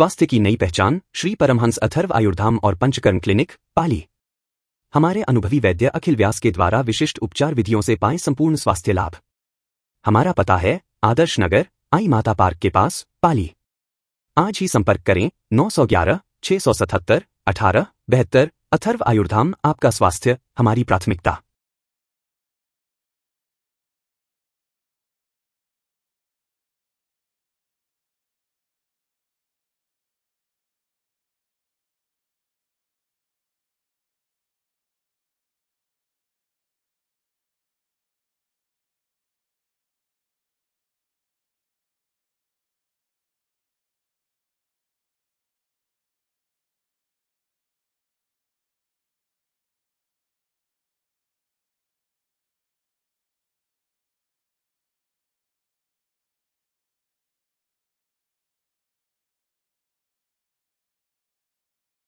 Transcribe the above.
स्वास्थ्य की नई पहचान श्री परमहंस अथर्व आयुर्धाम और पंचकर्म क्लिनिक पाली हमारे अनुभवी वैद्य अखिल व्यास के द्वारा विशिष्ट उपचार विधियों से पाए संपूर्ण स्वास्थ्य लाभ हमारा पता है आदर्श नगर आई माता पार्क के पास पाली आज ही संपर्क करें नौ सौ ग्यारह छह सौ सतहत्तर अठारह बेहत्तर अथर्व आयुर्धाम आपका स्वास्थ्य हमारी प्राथमिकता